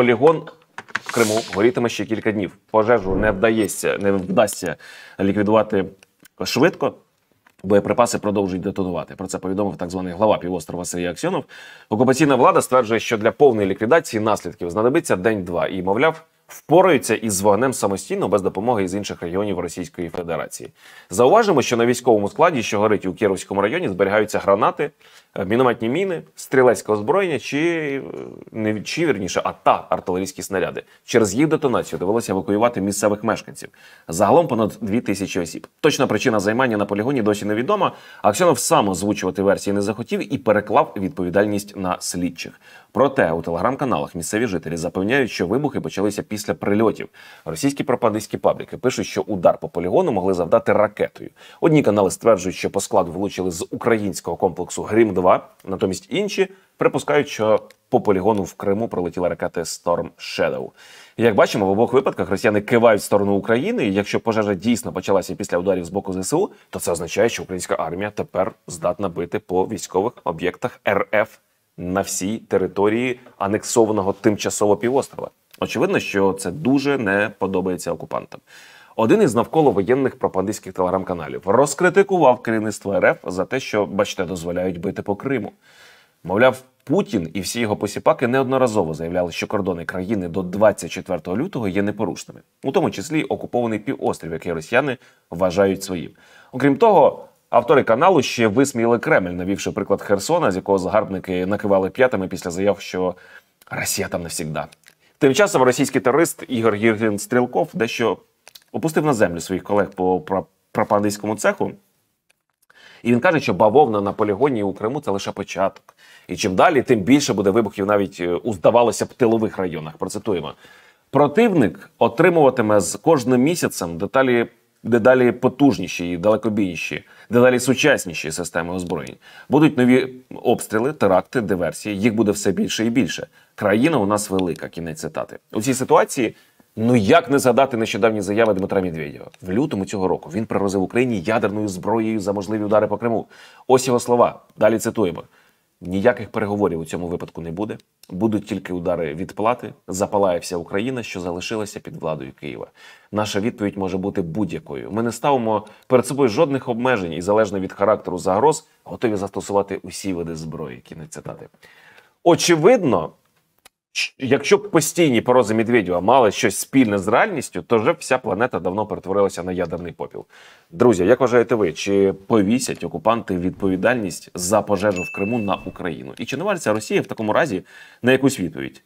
полігон в Криму горітиме ще кілька днів. Пожежу не вдається, не вдасться ліквідувати швидко. Боєприпаси продовжують детонувати. Про це повідомив так званий глава півострова Сергій Аксьонов. Окупаційна влада стверджує, що для повної ліквідації наслідків знадобиться день-два і, мовляв, впораються із вогнем самостійно без допомоги з інших регіонів Російської Федерації. Зауважимо, що на військовому складі, що горить у Кіровському районі, зберігаються гранати, Е, мінометні міни, стрілецьке озброєння чи е, не чи вірніше, а та артилерійські снаряди. Через їх детонацію довелося евакуювати місцевих мешканців. Загалом понад дві тисячі осіб. Точна причина займання на полігоні досі невідома. Аксьонов сам озвучувати версії не захотів і переклав відповідальність на слідчих. Проте у телеграм-каналах місцеві жителі запевняють, що вибухи почалися після прильотів. Російські пропадиські пабліки пишуть, що удар по полігону могли завдати ракетою. Одні канали стверджують, що по складу влучили з українського комплексу Грім. 2 Натомість інші припускають, що по полігону в Криму прилетіла ракети Storm Shadow. Як бачимо, в обох випадках росіяни кивають в сторону України. і Якщо пожежа дійсно почалася після ударів з боку ЗСУ, то це означає, що українська армія тепер здатна бити по військових об'єктах РФ на всій території анексованого тимчасово півострова. Очевидно, що це дуже не подобається окупантам один із навколо воєнних пропагандистських телеграм-каналів розкритикував керівництво РФ за те, що, бачите, дозволяють бити по Криму. Мовляв, Путін і всі його посіпаки неодноразово заявляли, що кордони країни до 24 лютого є непорушними, у тому числі окупований півострів, який росіяни вважають своїм. Окрім того, автори каналу ще висміяли Кремль, навівши приклад Херсона, з якого загарбники накивали п'ятами після заяв, що Росія там навсігда. Тим часом російський терорист Ігор Гіргін Стрілков дещо опустив на землю своїх колег по пропагандистському цеху. І він каже, що бавовна на полігоні у Криму це лише початок. І чим далі, тим більше буде вибухів навіть е, у здавалося б тилових районах. Процитуємо. Противник отримуватиме з кожним місяцем деталі. Дедалі потужніші і далекобійніші, дедалі сучасніші системи озброєнь. Будуть нові обстріли, теракти, диверсії. Їх буде все більше і більше. Країна у нас велика. Кінець цитати у цій ситуації Ну як не згадати нещодавні заяви Дмитра Медведєва в лютому цього року він пригрозив Україні ядерною зброєю за можливі удари по Криму. Ось його слова. Далі цитуємо: ніяких переговорів у цьому випадку не буде. Будуть тільки удари відплати. Запалає вся Україна, що залишилася під владою Києва. Наша відповідь може бути будь-якою. Ми не ставимо перед собою жодних обмежень і залежно від характеру загроз, готові застосувати усі види зброї. Кінець цитати. Очевидно, Якщо б постійні порози Медведєва мали щось спільне з реальністю, то вже вся планета давно перетворилася на ядерний попіл. Друзі, як вважаєте ви, чи повісять окупанти відповідальність за пожежу в Криму на Україну? І чи не вариться Росія в такому разі на якусь відповідь?